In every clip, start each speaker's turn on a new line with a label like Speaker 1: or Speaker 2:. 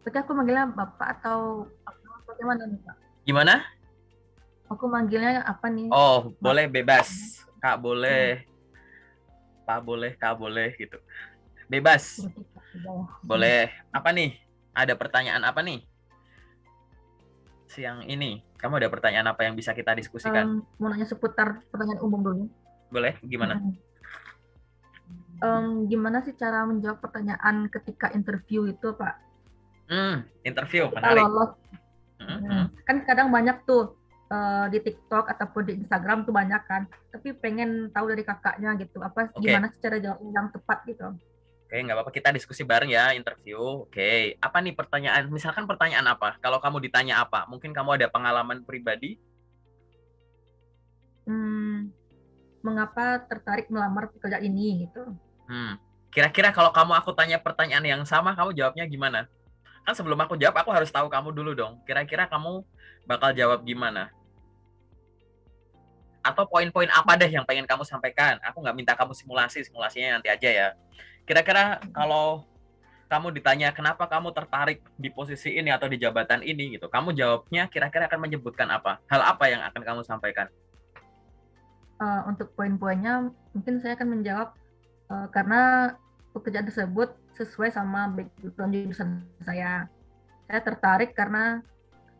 Speaker 1: Berarti aku manggilnya Bapak atau bagaimana nih Pak? Gimana? Aku manggilnya apa nih?
Speaker 2: Oh, Bapak. boleh bebas. Kak boleh. Hmm. Pak boleh, Kak boleh gitu. Bebas. Boleh. Apa nih? Ada pertanyaan apa nih? Siang ini. Kamu ada pertanyaan apa yang bisa kita diskusikan?
Speaker 1: Um, mau nanya seputar pertanyaan umum dulu.
Speaker 2: Boleh, gimana? Hmm
Speaker 1: um, gimana sih cara menjawab pertanyaan ketika interview itu pak?
Speaker 2: Hmm, interview menarik. lolos. Hmm, nah, hmm.
Speaker 1: kan kadang banyak tuh uh, di TikTok ataupun di Instagram tuh banyak kan, tapi pengen tahu dari kakaknya gitu, apa okay. gimana secara jawab yang tepat gitu. Oke,
Speaker 2: okay, nggak apa-apa kita diskusi bareng ya interview. Oke, okay. apa nih pertanyaan? Misalkan pertanyaan apa? Kalau kamu ditanya apa? Mungkin kamu ada pengalaman pribadi?
Speaker 1: Hmm, mengapa tertarik melamar pekerjaan ini gitu?
Speaker 2: Hmm, kira-kira kalau kamu aku tanya pertanyaan yang sama, kamu jawabnya gimana? kan sebelum aku jawab aku harus tahu kamu dulu dong kira-kira kamu bakal jawab gimana atau poin-poin apa deh yang pengen kamu sampaikan aku nggak minta kamu simulasi simulasinya nanti aja ya kira-kira kalau kamu ditanya kenapa kamu tertarik di posisi ini atau di jabatan ini gitu kamu jawabnya kira-kira akan menyebutkan apa hal apa yang akan kamu sampaikan
Speaker 1: uh, untuk poin-poinnya mungkin saya akan menjawab uh, karena pekerjaan tersebut sesuai sama background jurusan saya. Saya tertarik karena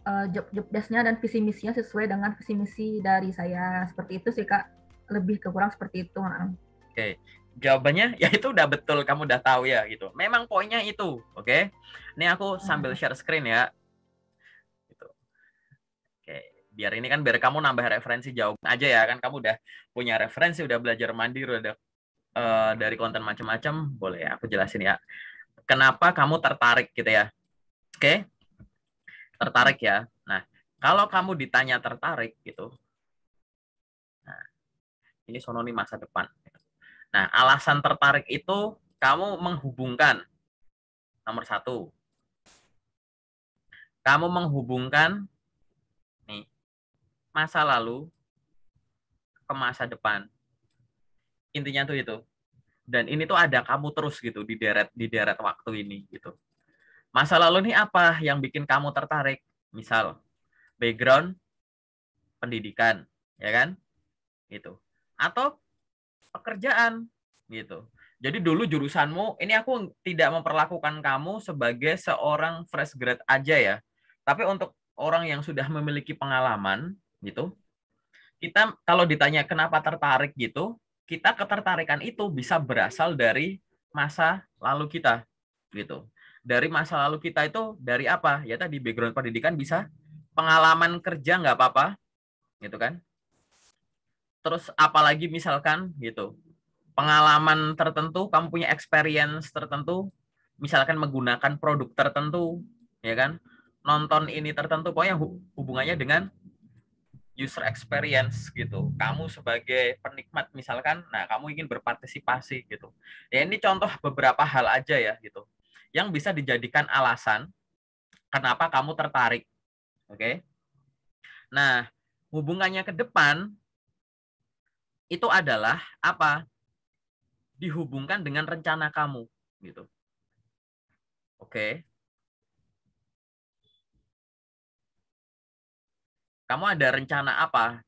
Speaker 1: uh, job job desk-nya dan visi misinya sesuai dengan visi misi dari saya. Seperti itu sih kak, lebih ke kurang seperti itu. Oke, okay.
Speaker 2: jawabannya ya itu udah betul, kamu udah tahu ya gitu. Memang poinnya itu, oke? Okay? Ini aku iya. sambil share screen ya. Gitu. Oke, okay. biar ini kan biar kamu nambah referensi jawab aja ya kan kamu udah punya referensi, udah belajar mandiri, udah uh, dari konten macam-macam boleh ya, aku jelasin ya kenapa kamu tertarik gitu ya oke okay? tertarik ya nah kalau kamu ditanya tertarik gitu nah, ini sononi masa depan nah alasan tertarik itu kamu menghubungkan nomor satu kamu menghubungkan nih masa lalu ke masa depan intinya tuh itu dan ini tuh ada kamu terus gitu di deret di deret waktu ini gitu. Masa lalu nih apa yang bikin kamu tertarik? Misal background pendidikan, ya kan? Gitu. Atau pekerjaan gitu. Jadi dulu jurusanmu, ini aku tidak memperlakukan kamu sebagai seorang fresh grad aja ya. Tapi untuk orang yang sudah memiliki pengalaman gitu, kita kalau ditanya kenapa tertarik gitu, kita ketertarikan itu bisa berasal dari masa lalu kita gitu. Dari masa lalu kita itu dari apa? Ya tadi background pendidikan bisa pengalaman kerja nggak apa-apa gitu kan. Terus apalagi misalkan gitu. Pengalaman tertentu, kamu punya experience tertentu, misalkan menggunakan produk tertentu, ya kan? Nonton ini tertentu, pokoknya hubungannya dengan user experience gitu. Kamu sebagai penikmat misalkan, nah kamu ingin berpartisipasi gitu. Ya ini contoh beberapa hal aja ya gitu. Yang bisa dijadikan alasan kenapa kamu tertarik. Oke. Okay? Nah, hubungannya ke depan itu adalah apa? Dihubungkan dengan rencana kamu gitu. Oke. Okay. kamu ada rencana apa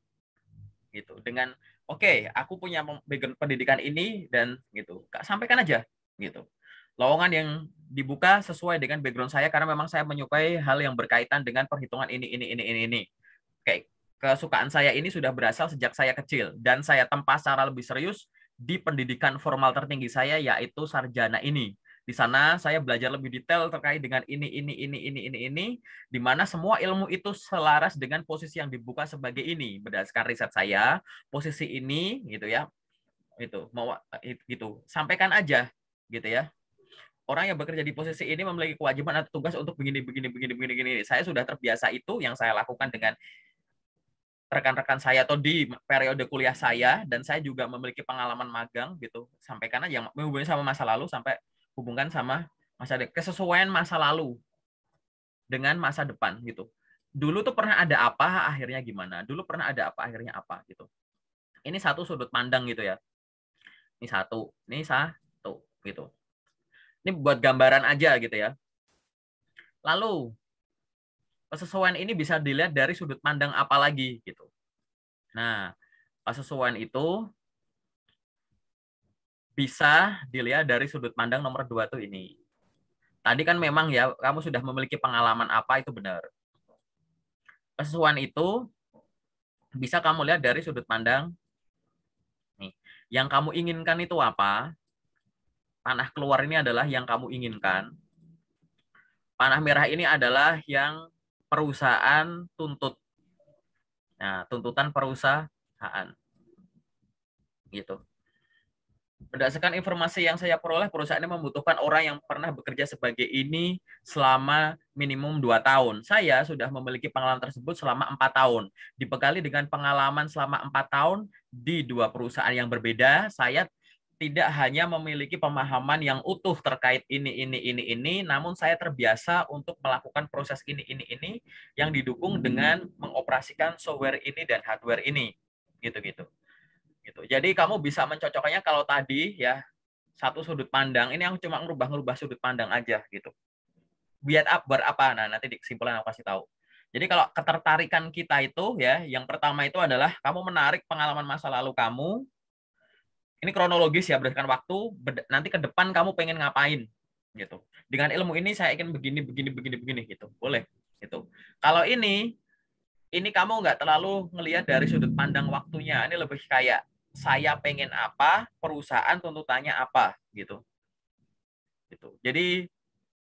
Speaker 2: gitu dengan oke okay, aku punya background pendidikan ini dan gitu sampaikan aja gitu lowongan yang dibuka sesuai dengan background saya karena memang saya menyukai hal yang berkaitan dengan perhitungan ini ini ini ini ini kayak kesukaan saya ini sudah berasal sejak saya kecil dan saya tempa secara lebih serius di pendidikan formal tertinggi saya yaitu sarjana ini di sana saya belajar lebih detail terkait dengan ini, ini, ini, ini, ini, ini, di mana semua ilmu itu selaras dengan posisi yang dibuka sebagai ini. Berdasarkan riset saya, posisi ini, gitu ya, itu mau eh, gitu sampaikan aja gitu ya orang yang bekerja di posisi ini memiliki kewajiban atau tugas untuk begini begini begini begini begini saya sudah terbiasa itu yang saya lakukan dengan rekan-rekan saya atau di periode kuliah saya dan saya juga memiliki pengalaman magang gitu sampaikan aja yang sama masa lalu sampai hubungkan sama masa depan kesesuaian masa lalu dengan masa depan gitu dulu tuh pernah ada apa akhirnya gimana dulu pernah ada apa akhirnya apa gitu ini satu sudut pandang gitu ya ini satu ini satu gitu ini buat gambaran aja gitu ya lalu kesesuaian ini bisa dilihat dari sudut pandang apa lagi gitu nah kesesuaian itu bisa dilihat dari sudut pandang nomor dua tuh ini. Tadi kan memang ya kamu sudah memiliki pengalaman apa itu benar. Kesesuaian itu bisa kamu lihat dari sudut pandang nih. Yang kamu inginkan itu apa? Panah keluar ini adalah yang kamu inginkan. Panah merah ini adalah yang perusahaan tuntut. Nah, tuntutan perusahaan. Gitu Berdasarkan informasi yang saya peroleh, perusahaan ini membutuhkan orang yang pernah bekerja sebagai ini selama minimum 2 tahun. Saya sudah memiliki pengalaman tersebut selama 4 tahun. Dibekali dengan pengalaman selama 4 tahun di dua perusahaan yang berbeda, saya tidak hanya memiliki pemahaman yang utuh terkait ini, ini, ini, ini, namun saya terbiasa untuk melakukan proses ini, ini, ini yang didukung dengan mengoperasikan software ini dan hardware ini. Gitu-gitu gitu. Jadi kamu bisa mencocokkannya kalau tadi ya satu sudut pandang ini yang cuma ngerubah-ngerubah sudut pandang aja gitu. Biar up berapa Nah, nanti di kesimpulan aku kasih tahu. Jadi kalau ketertarikan kita itu ya, yang pertama itu adalah kamu menarik pengalaman masa lalu kamu. Ini kronologis ya berdasarkan waktu, nanti ke depan kamu pengen ngapain gitu. Dengan ilmu ini saya ingin begini begini begini begini gitu. Boleh gitu. Kalau ini ini kamu nggak terlalu ngelihat dari sudut pandang waktunya. Ini lebih kayak saya pengen apa, perusahaan tuntutannya apa gitu. Gitu. Jadi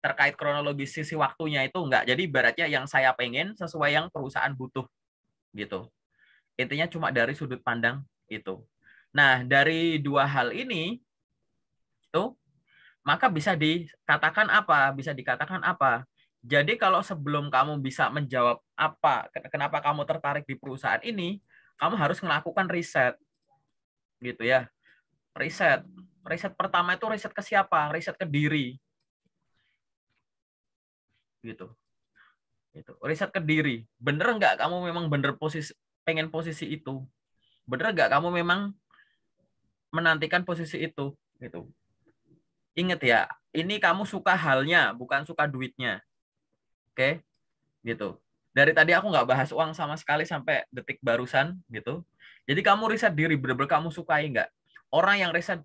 Speaker 2: terkait kronologis sisi waktunya itu enggak. Jadi ibaratnya yang saya pengen sesuai yang perusahaan butuh gitu. Intinya cuma dari sudut pandang itu Nah, dari dua hal ini itu maka bisa dikatakan apa? Bisa dikatakan apa? Jadi kalau sebelum kamu bisa menjawab apa, kenapa kamu tertarik di perusahaan ini, kamu harus melakukan riset gitu ya. Riset. Riset pertama itu riset ke siapa? Riset ke diri. Gitu. Itu. Riset ke diri. Bener nggak kamu memang bener posisi pengen posisi itu? Bener nggak kamu memang menantikan posisi itu? Gitu. Ingat ya, ini kamu suka halnya, bukan suka duitnya. Oke? Gitu. Dari tadi aku nggak bahas uang sama sekali sampai detik barusan gitu jadi kamu riset diri, benar-benar kamu sukai nggak? Orang yang riset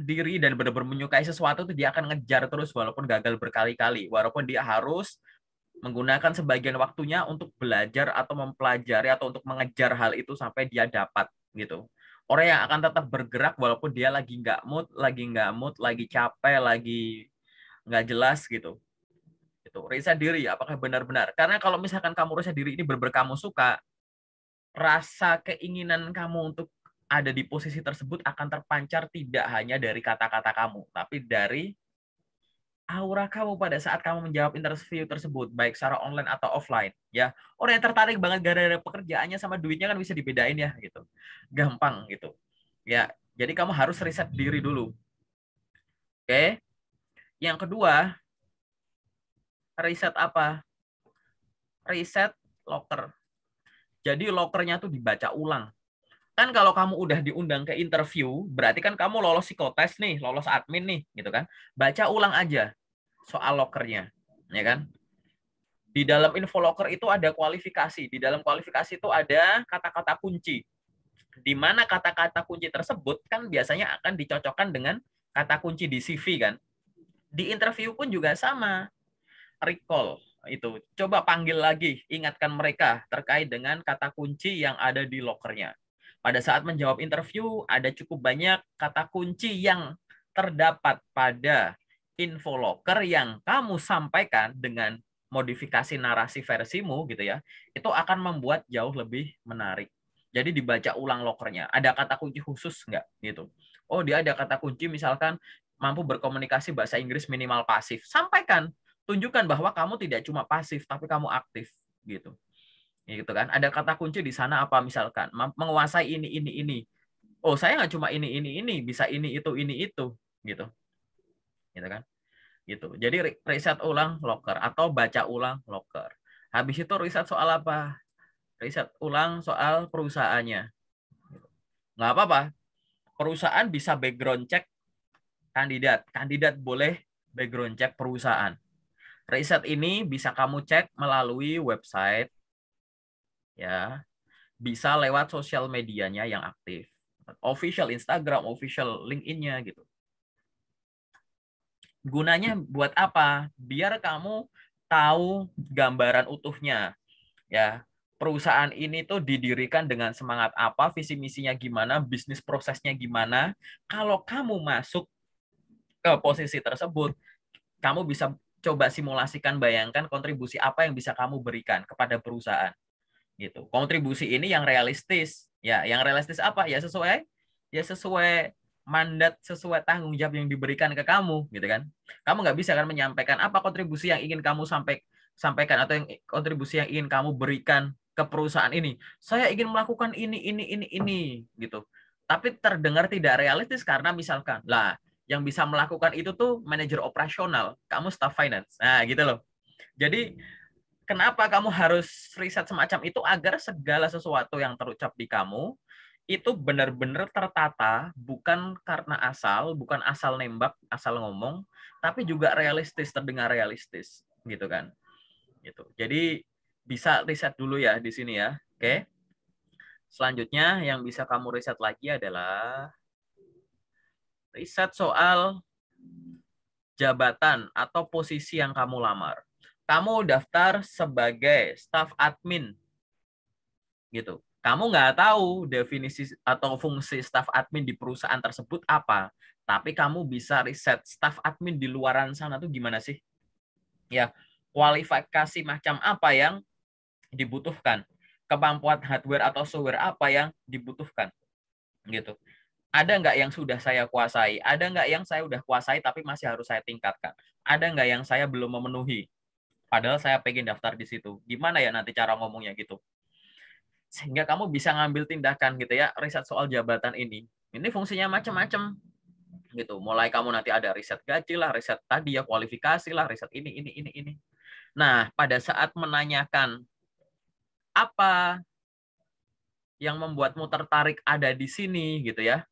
Speaker 2: diri dan benar-benar menyukai sesuatu itu dia akan ngejar terus walaupun gagal berkali-kali, walaupun dia harus menggunakan sebagian waktunya untuk belajar atau mempelajari atau untuk mengejar hal itu sampai dia dapat gitu. Orang yang akan tetap bergerak walaupun dia lagi nggak mood, lagi nggak mood, lagi capek, lagi nggak jelas gitu. Itu riset diri apakah benar-benar. Karena kalau misalkan kamu riset diri ini berber kamu suka, rasa keinginan kamu untuk ada di posisi tersebut akan terpancar tidak hanya dari kata-kata kamu, tapi dari aura kamu pada saat kamu menjawab interview tersebut, baik secara online atau offline. Ya, orang yang tertarik banget gara-gara pekerjaannya sama duitnya kan bisa dibedain ya gitu, gampang gitu. Ya, jadi kamu harus riset diri dulu. Oke. Yang kedua, riset apa? Riset locker. Jadi lokernya tuh dibaca ulang. Kan kalau kamu udah diundang ke interview, berarti kan kamu lolos psikotes nih, lolos admin nih, gitu kan. Baca ulang aja soal lokernya, ya kan? Di dalam info locker itu ada kualifikasi. Di dalam kualifikasi itu ada kata-kata kunci. Di mana kata-kata kunci tersebut kan biasanya akan dicocokkan dengan kata kunci di CV kan. Di interview pun juga sama. Recall itu. Coba panggil lagi, ingatkan mereka terkait dengan kata kunci yang ada di lokernya. Pada saat menjawab interview, ada cukup banyak kata kunci yang terdapat pada info locker yang kamu sampaikan dengan modifikasi narasi versimu gitu ya, itu akan membuat jauh lebih menarik. Jadi dibaca ulang lokernya. Ada kata kunci khusus nggak gitu? Oh dia ada kata kunci misalkan mampu berkomunikasi bahasa Inggris minimal pasif. Sampaikan tunjukkan bahwa kamu tidak cuma pasif tapi kamu aktif gitu ya, gitu kan ada kata kunci di sana apa misalkan menguasai ini ini ini oh saya nggak cuma ini ini ini bisa ini itu ini itu gitu gitu kan gitu jadi riset ulang locker atau baca ulang locker habis itu riset soal apa riset ulang soal perusahaannya nggak apa-apa perusahaan bisa background check kandidat kandidat boleh background check perusahaan Riset ini bisa kamu cek melalui website, ya, bisa lewat sosial medianya yang aktif, official Instagram, official LinkedIn-nya gitu. Gunanya buat apa? Biar kamu tahu gambaran utuhnya, ya. Perusahaan ini tuh didirikan dengan semangat apa, visi misinya gimana, bisnis prosesnya gimana. Kalau kamu masuk ke posisi tersebut, kamu bisa coba simulasikan, bayangkan kontribusi apa yang bisa kamu berikan kepada perusahaan. Gitu. Kontribusi ini yang realistis. Ya, yang realistis apa? Ya sesuai ya sesuai mandat sesuai tanggung jawab yang diberikan ke kamu gitu kan kamu nggak bisa kan menyampaikan apa kontribusi yang ingin kamu sampai sampaikan atau yang kontribusi yang ingin kamu berikan ke perusahaan ini saya ingin melakukan ini ini ini ini gitu tapi terdengar tidak realistis karena misalkan lah yang bisa melakukan itu tuh manajer operasional, kamu staff finance. Nah, gitu loh. Jadi kenapa kamu harus riset semacam itu agar segala sesuatu yang terucap di kamu itu benar-benar tertata, bukan karena asal, bukan asal nembak, asal ngomong, tapi juga realistis, terdengar realistis, gitu kan. Gitu. Jadi bisa riset dulu ya di sini ya. Oke. Selanjutnya yang bisa kamu riset lagi adalah riset soal jabatan atau posisi yang kamu lamar. Kamu daftar sebagai staff admin, gitu. Kamu nggak tahu definisi atau fungsi staff admin di perusahaan tersebut apa, tapi kamu bisa riset staff admin di luaran sana tuh gimana sih? Ya, kualifikasi macam apa yang dibutuhkan, kemampuan hardware atau software apa yang dibutuhkan, gitu ada nggak yang sudah saya kuasai? Ada nggak yang saya udah kuasai tapi masih harus saya tingkatkan? Ada nggak yang saya belum memenuhi? Padahal saya pengen daftar di situ. Gimana ya nanti cara ngomongnya gitu? Sehingga kamu bisa ngambil tindakan gitu ya, riset soal jabatan ini. Ini fungsinya macam-macam gitu. Mulai kamu nanti ada riset gaji lah, riset tadi ya kualifikasi lah, riset ini ini ini ini. Nah, pada saat menanyakan apa yang membuatmu tertarik ada di sini gitu ya.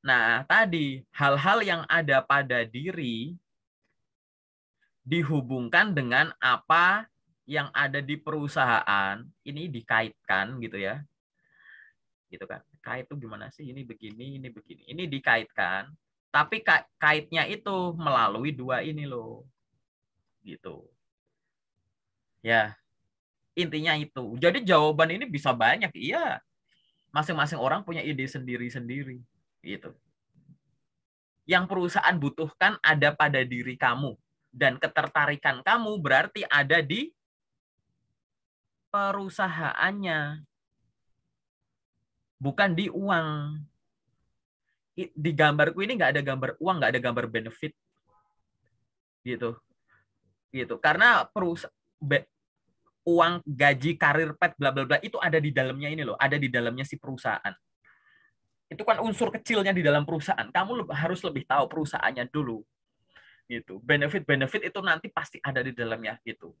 Speaker 2: Nah, tadi hal-hal yang ada pada diri dihubungkan dengan apa yang ada di perusahaan, ini dikaitkan gitu ya. Gitu kan. Kait itu gimana sih? Ini begini, ini begini. Ini dikaitkan, tapi kaitnya itu melalui dua ini loh. Gitu. Ya. Intinya itu. Jadi jawaban ini bisa banyak, iya. Masing-masing orang punya ide sendiri-sendiri Gitu. Yang perusahaan butuhkan ada pada diri kamu dan ketertarikan kamu berarti ada di perusahaannya. Bukan di uang. Di gambarku ini nggak ada gambar uang, nggak ada gambar benefit. Gitu. Gitu. Karena perusahaan uang gaji karir pet bla bla bla itu ada di dalamnya ini loh ada di dalamnya si perusahaan itu kan unsur kecilnya di dalam perusahaan. Kamu harus lebih tahu perusahaannya dulu. Gitu. Benefit-benefit itu nanti pasti ada di dalamnya gitu.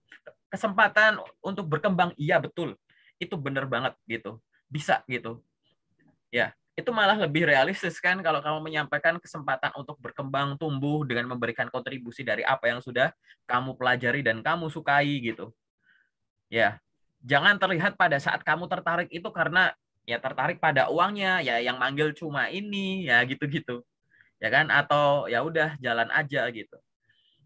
Speaker 2: Kesempatan untuk berkembang iya betul. Itu benar banget gitu. Bisa gitu. Ya, itu malah lebih realistis kan kalau kamu menyampaikan kesempatan untuk berkembang tumbuh dengan memberikan kontribusi dari apa yang sudah kamu pelajari dan kamu sukai gitu. Ya. Jangan terlihat pada saat kamu tertarik itu karena ya tertarik pada uangnya ya yang manggil cuma ini ya gitu-gitu ya kan atau ya udah jalan aja gitu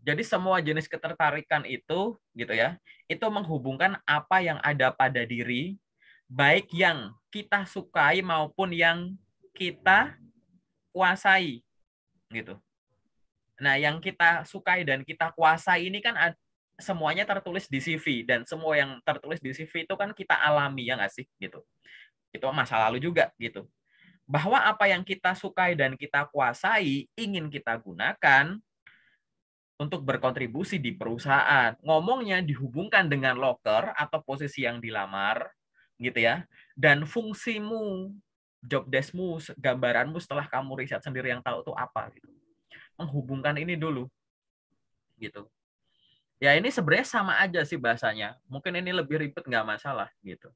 Speaker 2: jadi semua jenis ketertarikan itu gitu ya itu menghubungkan apa yang ada pada diri baik yang kita sukai maupun yang kita kuasai gitu nah yang kita sukai dan kita kuasai ini kan semuanya tertulis di CV dan semua yang tertulis di CV itu kan kita alami ya nggak sih gitu itu masa lalu juga gitu bahwa apa yang kita sukai dan kita kuasai ingin kita gunakan untuk berkontribusi di perusahaan. Ngomongnya dihubungkan dengan locker atau posisi yang dilamar, gitu ya. Dan fungsimu, job deskmu, gambaranmu setelah kamu riset sendiri yang tahu itu apa gitu. Menghubungkan ini dulu. Gitu. Ya ini sebenarnya sama aja sih bahasanya. Mungkin ini lebih ribet nggak masalah gitu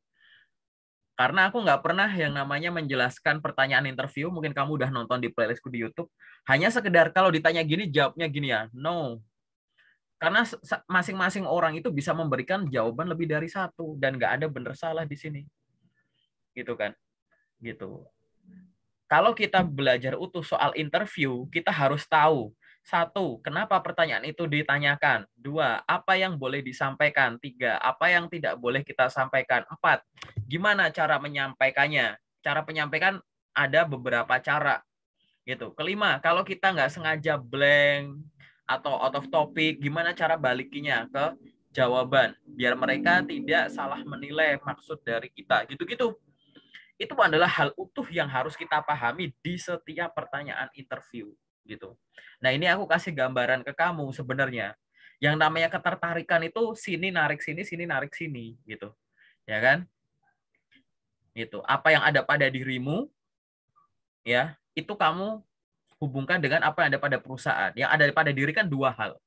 Speaker 2: karena aku nggak pernah yang namanya menjelaskan pertanyaan interview mungkin kamu udah nonton di playlistku di YouTube hanya sekedar kalau ditanya gini jawabnya gini ya no karena masing-masing orang itu bisa memberikan jawaban lebih dari satu dan nggak ada bener salah di sini gitu kan gitu kalau kita belajar utuh soal interview kita harus tahu satu, kenapa pertanyaan itu ditanyakan? Dua, apa yang boleh disampaikan? Tiga, apa yang tidak boleh kita sampaikan? Empat, gimana cara menyampaikannya? Cara penyampaikan ada beberapa cara. gitu. Kelima, kalau kita nggak sengaja blank atau out of topic, gimana cara balikinya ke jawaban? Biar mereka tidak salah menilai maksud dari kita. Gitu-gitu. Itu adalah hal utuh yang harus kita pahami di setiap pertanyaan interview gitu. Nah, ini aku kasih gambaran ke kamu sebenarnya. Yang namanya ketertarikan itu sini narik sini, sini narik sini gitu. Ya kan? Gitu. Apa yang ada pada dirimu ya, itu kamu hubungkan dengan apa yang ada pada perusahaan. Yang ada pada diri kan dua hal.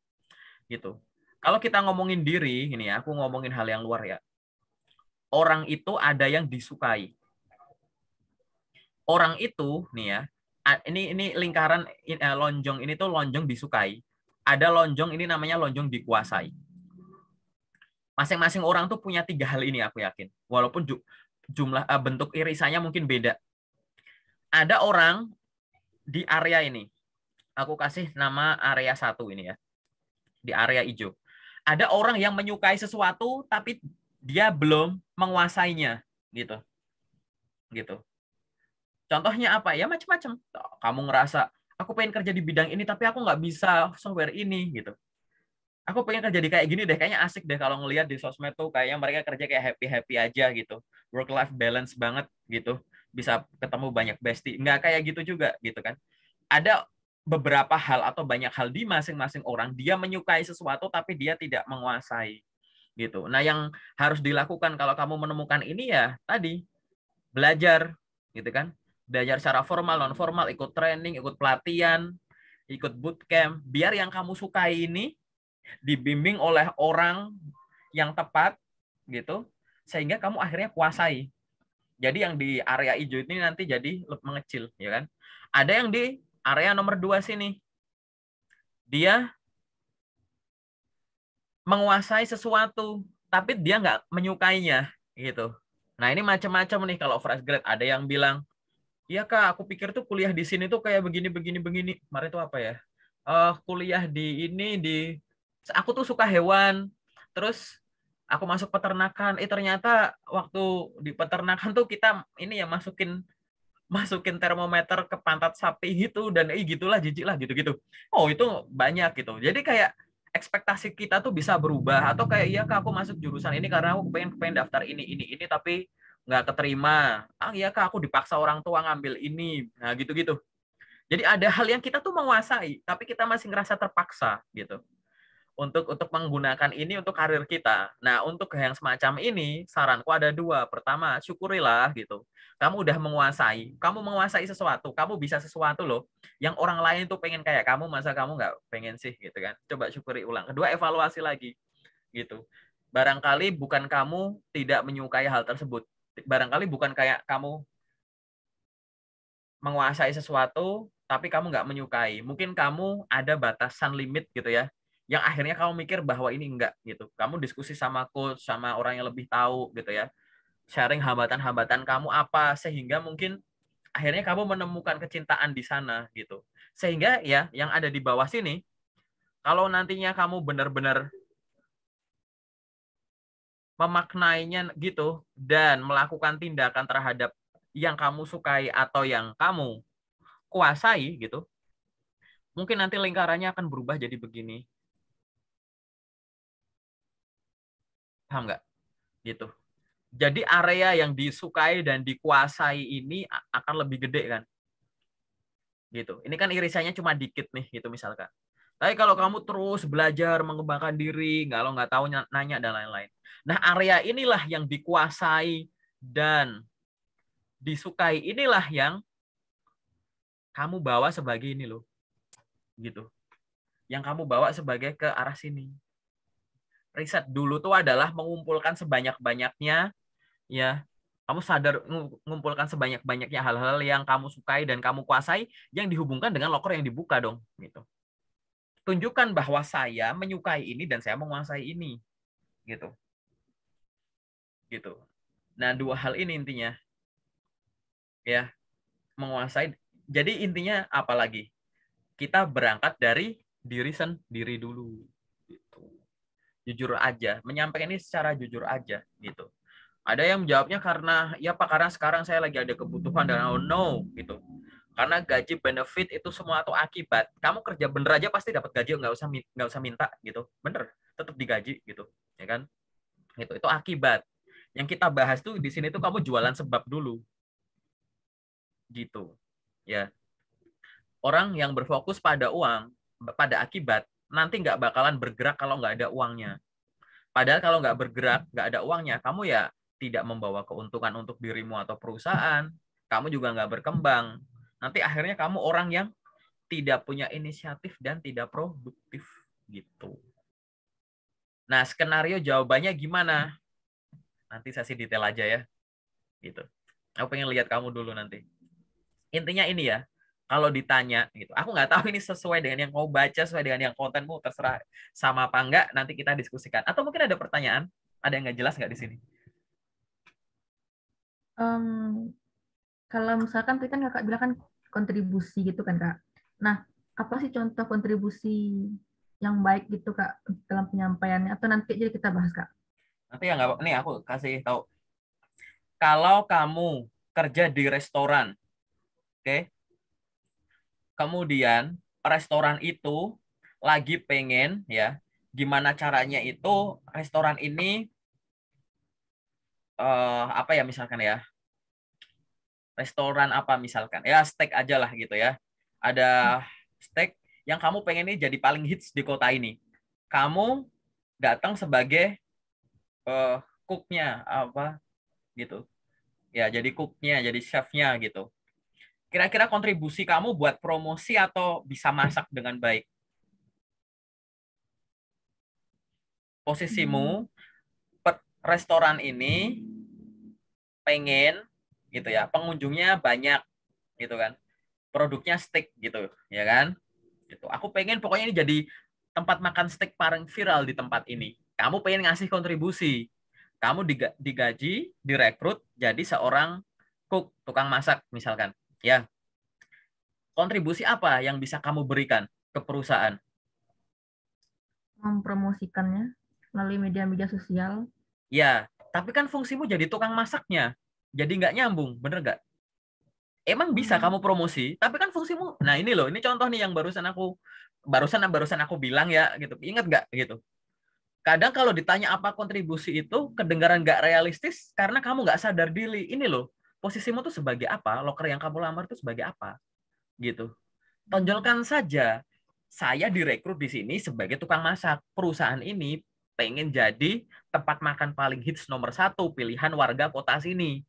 Speaker 2: Gitu. Kalau kita ngomongin diri, ini ya, aku ngomongin hal yang luar ya. Orang itu ada yang disukai. Orang itu nih ya, ini ini lingkaran eh, lonjong ini tuh lonjong disukai. Ada lonjong ini namanya lonjong dikuasai. Masing-masing orang tuh punya tiga hal ini aku yakin. Walaupun jumlah eh, bentuk irisannya mungkin beda. Ada orang di area ini. Aku kasih nama area satu ini ya. Di area hijau. Ada orang yang menyukai sesuatu tapi dia belum menguasainya gitu. Gitu. Contohnya apa? Ya macam-macam. Kamu ngerasa aku pengen kerja di bidang ini tapi aku nggak bisa software ini gitu. Aku pengen kerja di kayak gini deh, kayaknya asik deh kalau ngelihat di sosmed tuh kayaknya mereka kerja kayak happy-happy aja gitu. Work life balance banget gitu. Bisa ketemu banyak bestie. Nggak kayak gitu juga gitu kan. Ada beberapa hal atau banyak hal di masing-masing orang dia menyukai sesuatu tapi dia tidak menguasai gitu. Nah, yang harus dilakukan kalau kamu menemukan ini ya tadi belajar gitu kan belajar secara formal non formal ikut training ikut pelatihan ikut bootcamp biar yang kamu sukai ini dibimbing oleh orang yang tepat gitu sehingga kamu akhirnya kuasai jadi yang di area hijau ini nanti jadi mengecil ya kan ada yang di area nomor dua sini dia menguasai sesuatu tapi dia nggak menyukainya gitu nah ini macam-macam nih kalau fresh grade ada yang bilang Iya kak, aku pikir tuh kuliah di sini tuh kayak begini begini begini. Kemarin tuh apa ya? Uh, kuliah di ini di aku tuh suka hewan. Terus aku masuk peternakan. Eh ternyata waktu di peternakan tuh kita ini ya masukin masukin termometer ke pantat sapi gitu dan eh gitulah jijik lah gitu-gitu. Oh, itu banyak gitu. Jadi kayak ekspektasi kita tuh bisa berubah atau kayak iya kak aku masuk jurusan ini karena aku pengen pengen daftar ini ini ini tapi nggak keterima ah iya kak aku dipaksa orang tua ngambil ini nah gitu-gitu jadi ada hal yang kita tuh menguasai tapi kita masih ngerasa terpaksa gitu untuk untuk menggunakan ini untuk karir kita. Nah, untuk yang semacam ini saranku ada dua. Pertama, syukurilah gitu. Kamu udah menguasai, kamu menguasai sesuatu, kamu bisa sesuatu loh. Yang orang lain tuh pengen kayak kamu, masa kamu nggak pengen sih gitu kan? Coba syukuri ulang. Kedua, evaluasi lagi gitu. Barangkali bukan kamu tidak menyukai hal tersebut, barangkali bukan kayak kamu menguasai sesuatu tapi kamu nggak menyukai mungkin kamu ada batasan limit gitu ya yang akhirnya kamu mikir bahwa ini enggak gitu kamu diskusi sama coach sama orang yang lebih tahu gitu ya sharing hambatan-hambatan kamu apa sehingga mungkin akhirnya kamu menemukan kecintaan di sana gitu sehingga ya yang ada di bawah sini kalau nantinya kamu benar-benar memaknainya gitu dan melakukan tindakan terhadap yang kamu sukai atau yang kamu kuasai gitu mungkin nanti lingkarannya akan berubah jadi begini paham nggak gitu jadi area yang disukai dan dikuasai ini akan lebih gede kan gitu ini kan irisannya cuma dikit nih gitu misalkan tapi kalau kamu terus belajar mengembangkan diri, nggak lo nggak tahu nanya dan lain-lain. Nah area inilah yang dikuasai dan disukai inilah yang kamu bawa sebagai ini loh, gitu. Yang kamu bawa sebagai ke arah sini. Riset dulu tuh adalah mengumpulkan sebanyak-banyaknya, ya. Kamu sadar mengumpulkan sebanyak-banyaknya hal-hal yang kamu sukai dan kamu kuasai yang dihubungkan dengan loker yang dibuka dong, gitu tunjukkan bahwa saya menyukai ini dan saya menguasai ini gitu gitu nah dua hal ini intinya ya menguasai jadi intinya apalagi kita berangkat dari diri sendiri dulu gitu jujur aja menyampaikan ini secara jujur aja gitu ada yang jawabnya karena ya pak karena sekarang saya lagi ada kebutuhan dan oh no gitu karena gaji benefit itu semua atau akibat kamu kerja bener aja pasti dapat gaji nggak usah nggak usah minta gitu bener tetap digaji gitu ya kan itu itu akibat yang kita bahas tuh di sini tuh kamu jualan sebab dulu gitu ya orang yang berfokus pada uang pada akibat nanti nggak bakalan bergerak kalau nggak ada uangnya padahal kalau nggak bergerak nggak ada uangnya kamu ya tidak membawa keuntungan untuk dirimu atau perusahaan kamu juga nggak berkembang Nanti akhirnya kamu orang yang tidak punya inisiatif dan tidak produktif gitu. Nah, skenario jawabannya gimana? Nanti sesi detail aja ya. Gitu. Aku pengen lihat kamu dulu nanti. Intinya ini ya, kalau ditanya gitu. Aku nggak tahu ini sesuai dengan yang kau baca, sesuai dengan yang kontenmu, terserah sama apa enggak, nanti kita diskusikan. Atau mungkin ada pertanyaan, ada yang nggak jelas nggak di sini?
Speaker 1: Um, kalau misalkan tadi kan kakak bilang kan kontribusi gitu kan kak. Nah apa sih contoh kontribusi yang baik gitu kak dalam penyampaiannya atau nanti jadi kita bahas kak?
Speaker 2: Nanti ya nggak nih aku kasih tahu. Kalau kamu kerja di restoran, oke? Okay? Kemudian restoran itu lagi pengen ya gimana caranya itu restoran ini uh, apa ya misalkan ya restoran apa misalkan ya steak aja lah gitu ya ada steak yang kamu pengen ini jadi paling hits di kota ini kamu datang sebagai uh, cooknya apa gitu ya jadi cooknya jadi chefnya gitu kira-kira kontribusi kamu buat promosi atau bisa masak dengan baik posisimu hmm. per restoran ini pengen gitu ya. Pengunjungnya banyak gitu kan. Produknya steak gitu, ya kan? Gitu. Aku pengen pokoknya ini jadi tempat makan steak paling viral di tempat ini. Kamu pengen ngasih kontribusi. Kamu diga digaji, direkrut jadi seorang cook, tukang masak misalkan, ya. Kontribusi apa yang bisa kamu berikan ke perusahaan?
Speaker 1: Mempromosikannya melalui media-media sosial.
Speaker 2: Ya, tapi kan fungsimu jadi tukang masaknya jadi nggak nyambung bener nggak emang bisa hmm. kamu promosi tapi kan fungsimu nah ini loh ini contoh nih yang barusan aku barusan barusan aku bilang ya gitu ingat nggak gitu kadang kalau ditanya apa kontribusi itu kedengaran nggak realistis karena kamu nggak sadar diri ini loh posisimu tuh sebagai apa loker yang kamu lamar tuh sebagai apa gitu tonjolkan saja saya direkrut di sini sebagai tukang masak perusahaan ini pengen jadi tempat makan paling hits nomor satu pilihan warga kota sini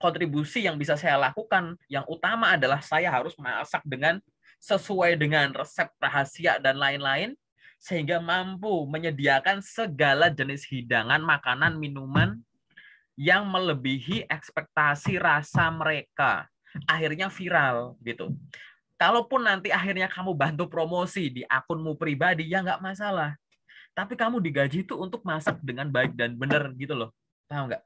Speaker 2: kontribusi yang bisa saya lakukan yang utama adalah saya harus masak dengan sesuai dengan resep rahasia dan lain-lain sehingga mampu menyediakan segala jenis hidangan, makanan, minuman yang melebihi ekspektasi rasa mereka. Akhirnya viral gitu. Kalaupun nanti akhirnya kamu bantu promosi di akunmu pribadi ya nggak masalah. Tapi kamu digaji itu untuk masak dengan baik dan benar gitu loh. Paham nggak?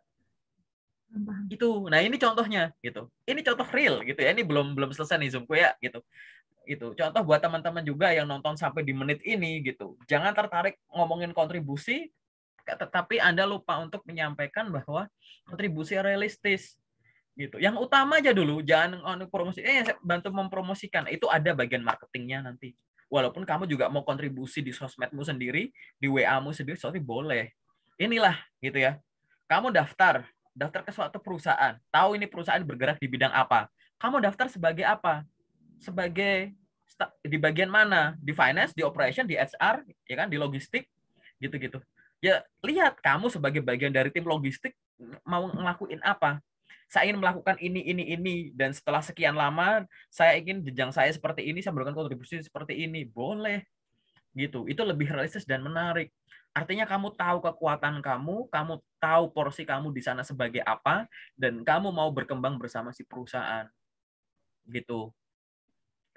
Speaker 2: gitu nah ini contohnya gitu ini contoh real gitu ya ini belum belum selesai nih zoomku ya gitu itu contoh buat teman-teman juga yang nonton sampai di menit ini gitu jangan tertarik ngomongin kontribusi tetapi anda lupa untuk menyampaikan bahwa kontribusi realistis gitu yang utama aja dulu jangan anu promosi eh bantu mempromosikan itu ada bagian marketingnya nanti walaupun kamu juga mau kontribusi di sosmedmu sendiri di wa mu sendiri sorry boleh inilah gitu ya kamu daftar daftar ke suatu perusahaan, tahu ini perusahaan bergerak di bidang apa. Kamu daftar sebagai apa? Sebagai di bagian mana? Di finance, di operation, di HR, ya kan, di logistik, gitu-gitu. Ya, lihat kamu sebagai bagian dari tim logistik mau ngelakuin apa. Saya ingin melakukan ini, ini, ini, dan setelah sekian lama, saya ingin jenjang saya seperti ini, saya memberikan kontribusi seperti ini. Boleh. Gitu. Itu lebih realistis dan menarik. Artinya kamu tahu kekuatan kamu, kamu tahu porsi kamu di sana sebagai apa, dan kamu mau berkembang bersama si perusahaan. Gitu.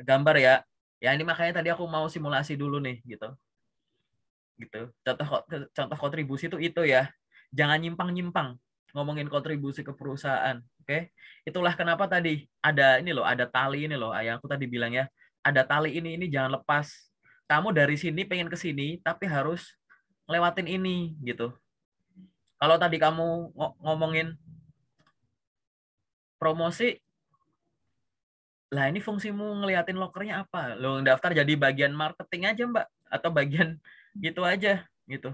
Speaker 2: Gambar ya. Ya ini makanya tadi aku mau simulasi dulu nih gitu. Gitu. Contoh contoh kontribusi itu itu ya. Jangan nyimpang-nyimpang ngomongin kontribusi ke perusahaan. Oke. Itulah kenapa tadi ada ini loh, ada tali ini loh yang aku tadi bilang ya. Ada tali ini ini jangan lepas. Kamu dari sini pengen ke sini tapi harus lewatin ini gitu. Kalau tadi kamu ngomongin promosi, lah ini fungsimu ngeliatin lokernya apa? Lo daftar jadi bagian marketing aja mbak, atau bagian gitu aja gitu.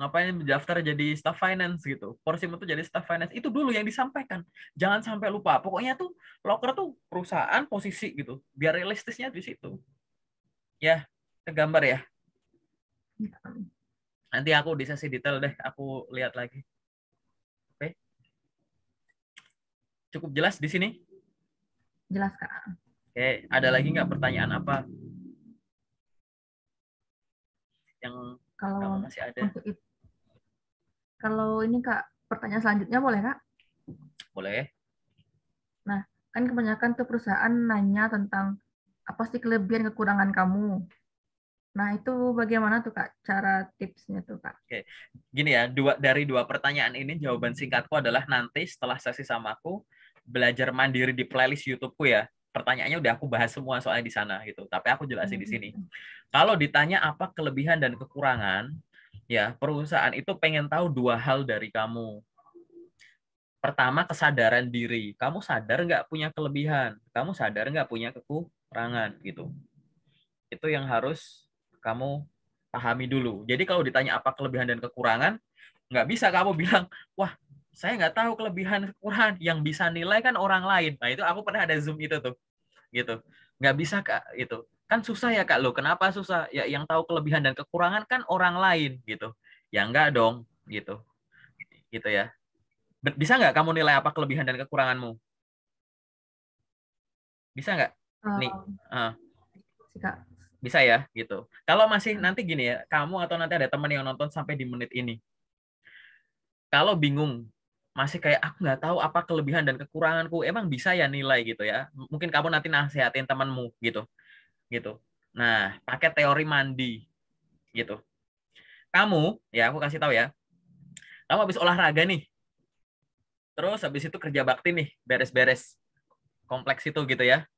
Speaker 2: Ngapain daftar jadi staff finance gitu? Porsimu tuh jadi staff finance itu dulu yang disampaikan. Jangan sampai lupa. Pokoknya tuh loker tuh perusahaan posisi gitu. Biar realistisnya di situ. Ya, tergambar ya. Nanti aku di sesi detail deh, aku lihat lagi. Oke. Okay. Cukup jelas
Speaker 1: di sini? Jelas, Kak. Oke,
Speaker 2: okay. ada lagi nggak pertanyaan apa?
Speaker 1: Yang kalau masih ada. kalau ini Kak, pertanyaan selanjutnya boleh, Kak? Boleh. Nah, kan kebanyakan tuh perusahaan nanya tentang apa sih kelebihan kekurangan kamu. Nah, itu bagaimana tuh Kak cara tipsnya tuh Kak? Oke.
Speaker 2: Gini ya, dua dari dua pertanyaan ini jawaban singkatku adalah nanti setelah sesi sama aku belajar mandiri di playlist YouTubeku ya. Pertanyaannya udah aku bahas semua soalnya di sana gitu, tapi aku jelasin hmm. di sini. Hmm. Kalau ditanya apa kelebihan dan kekurangan, ya perusahaan itu pengen tahu dua hal dari kamu. Pertama, kesadaran diri. Kamu sadar nggak punya kelebihan? Kamu sadar nggak punya kekurangan? Gitu. Itu yang harus kamu pahami dulu. Jadi kalau ditanya apa kelebihan dan kekurangan, nggak bisa kamu bilang, wah saya nggak tahu kelebihan kekurangan. Yang bisa nilai kan orang lain. Nah itu aku pernah ada zoom itu tuh, gitu. Nggak bisa kak, itu kan susah ya kak lo. Kenapa susah? Ya yang tahu kelebihan dan kekurangan kan orang lain, gitu. Ya nggak dong, gitu, gitu ya. Bisa nggak kamu nilai apa kelebihan dan kekuranganmu? Bisa nggak? Um, Nih. Uh. Kak bisa ya gitu. Kalau masih hmm. nanti gini ya, kamu atau nanti ada teman yang nonton sampai di menit ini. Kalau bingung, masih kayak aku nggak tahu apa kelebihan dan kekuranganku, emang bisa ya nilai gitu ya. Mungkin kamu nanti nasihatin temanmu gitu. Gitu. Nah, pakai teori mandi gitu. Kamu, ya aku kasih tahu ya. Kamu habis olahraga nih. Terus habis itu kerja bakti nih, beres-beres kompleks itu gitu ya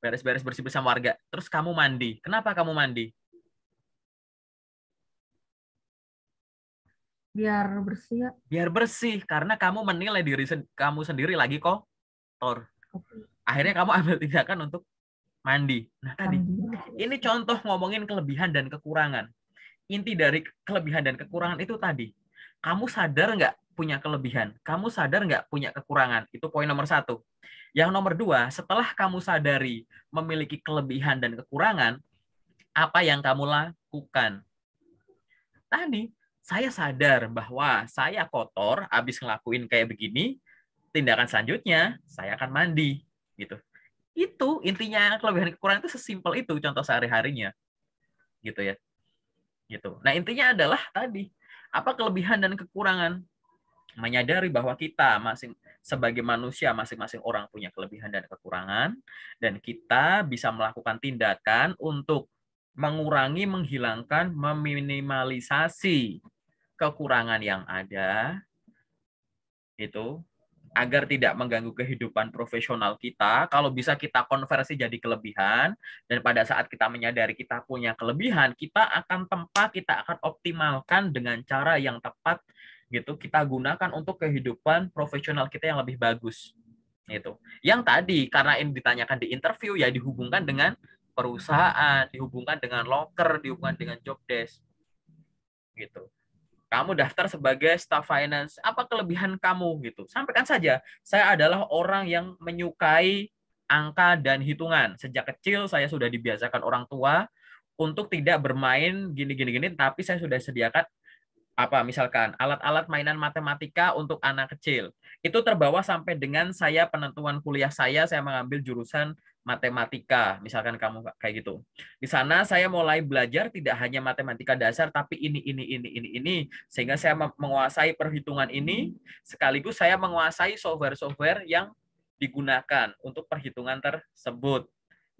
Speaker 2: beres-beres bersih-bersih sama warga. Terus kamu mandi. Kenapa kamu mandi?
Speaker 1: Biar bersih ya.
Speaker 2: Biar bersih karena kamu menilai diri sen kamu sendiri lagi kok tor Akhirnya kamu ambil tindakan untuk mandi. Nah,
Speaker 1: tadi ini contoh
Speaker 2: ngomongin kelebihan dan kekurangan. Inti dari kelebihan dan kekurangan itu tadi. Kamu sadar nggak punya kelebihan. Kamu sadar nggak punya kekurangan? Itu poin nomor satu. Yang nomor dua, setelah kamu sadari memiliki kelebihan dan kekurangan, apa yang kamu lakukan? Tadi, saya sadar bahwa saya kotor, habis ngelakuin kayak begini, tindakan selanjutnya, saya akan mandi. gitu. Itu intinya kelebihan dan kekurangan itu sesimpel itu contoh sehari-harinya. Gitu ya. Gitu. Nah, intinya adalah tadi, apa kelebihan dan kekurangan menyadari bahwa kita masing sebagai manusia masing-masing orang punya kelebihan dan kekurangan dan kita bisa melakukan tindakan untuk mengurangi, menghilangkan, meminimalisasi kekurangan yang ada itu agar tidak mengganggu kehidupan profesional kita. Kalau bisa kita konversi jadi kelebihan dan pada saat kita menyadari kita punya kelebihan, kita akan tempa, kita akan optimalkan dengan cara yang tepat gitu kita gunakan untuk kehidupan profesional kita yang lebih bagus itu Yang tadi karena ini ditanyakan di interview ya dihubungkan dengan perusahaan, dihubungkan dengan locker, dihubungkan dengan job desk gitu. Kamu daftar sebagai staff finance, apa kelebihan kamu gitu. Sampaikan saja, saya adalah orang yang menyukai angka dan hitungan. Sejak kecil saya sudah dibiasakan orang tua untuk tidak bermain gini-gini gini, tapi saya sudah sediakan apa misalkan alat-alat mainan matematika untuk anak kecil itu terbawa sampai dengan saya penentuan kuliah saya saya mengambil jurusan matematika misalkan kamu kayak gitu di sana saya mulai belajar tidak hanya matematika dasar tapi ini ini ini ini ini sehingga saya menguasai perhitungan ini sekaligus saya menguasai software-software yang digunakan untuk perhitungan tersebut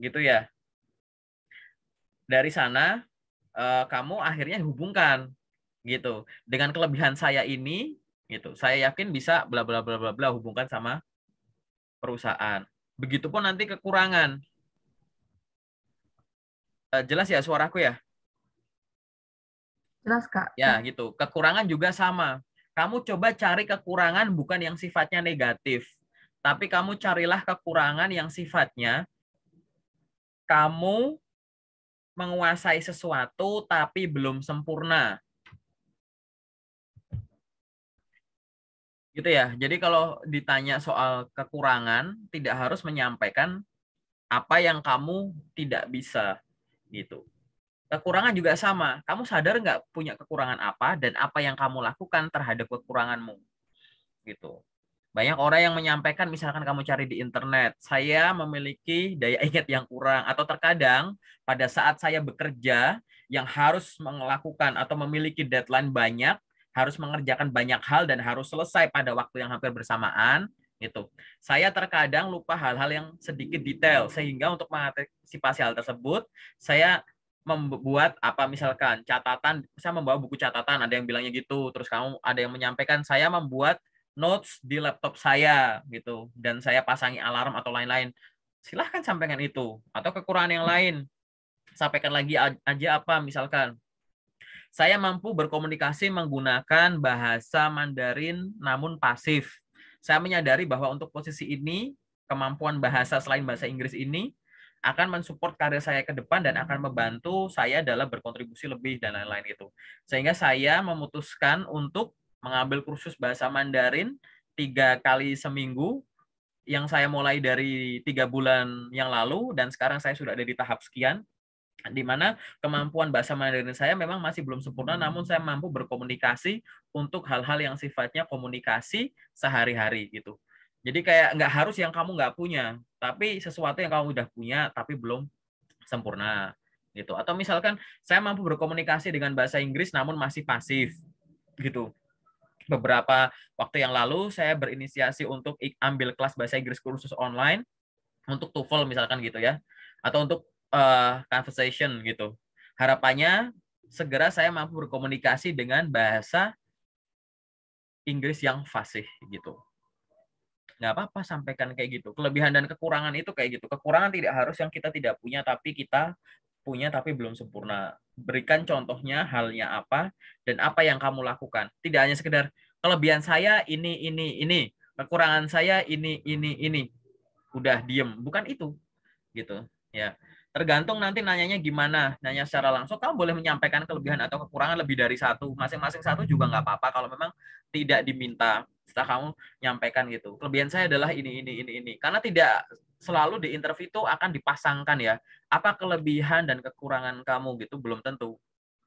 Speaker 2: gitu ya dari sana eh, kamu akhirnya hubungkan gitu. Dengan kelebihan saya ini gitu. Saya yakin bisa bla bla bla bla bla hubungkan sama perusahaan. Begitupun nanti kekurangan. Eh, jelas ya suaraku ya? Jelas, Kak. Ya, gitu. Kekurangan juga sama. Kamu coba cari kekurangan bukan yang sifatnya negatif. Tapi kamu carilah kekurangan yang sifatnya kamu menguasai sesuatu tapi belum sempurna. gitu ya jadi kalau ditanya soal kekurangan tidak harus menyampaikan apa yang kamu tidak bisa gitu kekurangan juga sama kamu sadar nggak punya kekurangan apa dan apa yang kamu lakukan terhadap kekuranganmu gitu banyak orang yang menyampaikan misalkan kamu cari di internet saya memiliki daya ingat yang kurang atau terkadang pada saat saya bekerja yang harus melakukan atau memiliki deadline banyak harus mengerjakan banyak hal dan harus selesai pada waktu yang hampir bersamaan gitu. Saya terkadang lupa hal-hal yang sedikit detail sehingga untuk mengantisipasi hal tersebut saya membuat apa misalkan catatan saya membawa buku catatan ada yang bilangnya gitu terus kamu ada yang menyampaikan saya membuat notes di laptop saya gitu dan saya pasangi alarm atau lain-lain silahkan sampaikan itu atau kekurangan yang lain sampaikan lagi aja apa misalkan saya mampu berkomunikasi menggunakan bahasa Mandarin namun pasif. Saya menyadari bahwa untuk posisi ini, kemampuan bahasa selain bahasa Inggris ini akan mensupport karir saya ke depan dan akan membantu saya dalam berkontribusi lebih dan lain-lain itu. Sehingga saya memutuskan untuk mengambil kursus bahasa Mandarin tiga kali seminggu yang saya mulai dari tiga bulan yang lalu dan sekarang saya sudah ada di tahap sekian di mana kemampuan bahasa Mandarin saya memang masih belum sempurna hmm. namun saya mampu berkomunikasi untuk hal-hal yang sifatnya komunikasi sehari-hari gitu jadi kayak nggak harus yang kamu nggak punya tapi sesuatu yang kamu udah punya tapi belum sempurna gitu atau misalkan saya mampu berkomunikasi dengan bahasa Inggris namun masih pasif gitu beberapa waktu yang lalu saya berinisiasi untuk ambil kelas bahasa Inggris kursus online untuk TOEFL misalkan gitu ya atau untuk uh, conversation gitu. Harapannya segera saya mampu berkomunikasi dengan bahasa Inggris yang fasih gitu. Nggak apa-apa sampaikan kayak gitu. Kelebihan dan kekurangan itu kayak gitu. Kekurangan tidak harus yang kita tidak punya tapi kita punya tapi belum sempurna. Berikan contohnya halnya apa dan apa yang kamu lakukan. Tidak hanya sekedar kelebihan saya ini ini ini, kekurangan saya ini ini ini. Udah diem, bukan itu. Gitu, ya. Tergantung nanti nanyanya gimana, nanya secara langsung, kamu boleh menyampaikan kelebihan atau kekurangan lebih dari satu, masing-masing satu juga nggak apa-apa kalau memang tidak diminta setelah kamu nyampaikan gitu. Kelebihan saya adalah ini, ini, ini, ini. Karena tidak selalu di interview itu akan dipasangkan ya, apa kelebihan dan kekurangan kamu gitu, belum tentu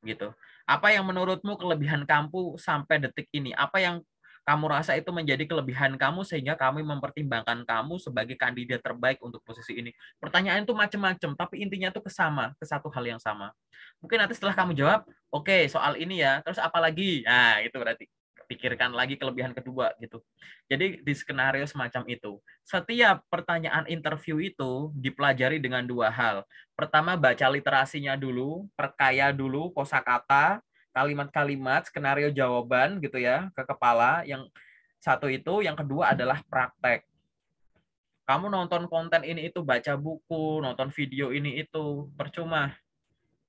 Speaker 2: gitu. Apa yang menurutmu kelebihan kamu sampai detik ini? Apa yang kamu rasa itu menjadi kelebihan kamu sehingga kami mempertimbangkan kamu sebagai kandidat terbaik untuk posisi ini. Pertanyaan itu macam-macam, tapi intinya itu kesama, ke satu hal yang sama. Mungkin nanti setelah kamu jawab, oke okay, soal ini ya, terus apa lagi? Nah itu berarti pikirkan lagi kelebihan kedua gitu. Jadi di skenario semacam itu, setiap pertanyaan interview itu dipelajari dengan dua hal. Pertama baca literasinya dulu, perkaya dulu kosakata, kalimat-kalimat skenario jawaban gitu ya ke kepala yang satu itu yang kedua adalah praktek kamu nonton konten ini itu baca buku nonton video ini itu percuma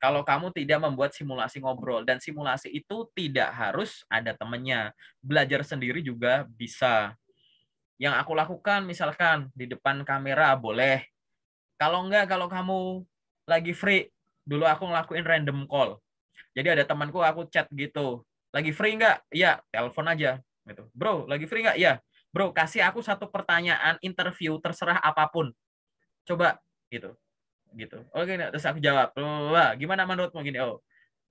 Speaker 2: kalau kamu tidak membuat simulasi ngobrol dan simulasi itu tidak harus ada temennya belajar sendiri juga bisa yang aku lakukan misalkan di depan kamera boleh kalau enggak kalau kamu lagi free dulu aku ngelakuin random call jadi ada temanku aku chat gitu lagi free nggak iya telepon aja gitu bro lagi free nggak iya bro kasih aku satu pertanyaan interview terserah apapun coba gitu gitu oke nah, terus aku jawab Wah, gimana menurutmu gini oh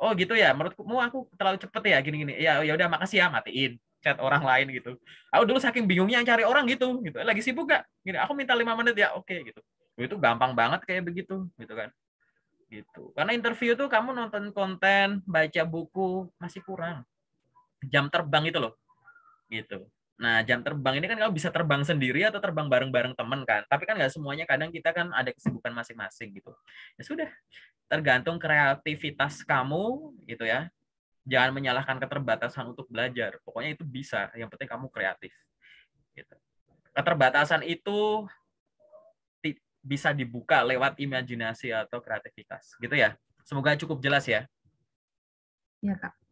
Speaker 2: oh gitu ya menurutku aku terlalu cepet ya gini gini ya ya udah makasih ya matiin chat orang lain gitu. Aku dulu saking bingungnya cari orang gitu, gitu. Lagi sibuk gak? Gini, aku minta lima menit ya, oke okay, gitu. Itu gampang banget kayak begitu, gitu kan gitu. Karena interview tuh kamu nonton konten, baca buku masih kurang. Jam terbang itu loh. Gitu. Nah, jam terbang ini kan kamu bisa terbang sendiri atau terbang bareng-bareng teman kan. Tapi kan nggak semuanya kadang kita kan ada kesibukan masing-masing gitu. Ya sudah, tergantung kreativitas kamu gitu ya. Jangan menyalahkan keterbatasan untuk belajar. Pokoknya itu bisa, yang penting kamu kreatif. Gitu. Keterbatasan itu bisa dibuka lewat imajinasi atau kreativitas gitu ya semoga cukup jelas ya
Speaker 1: Iya kak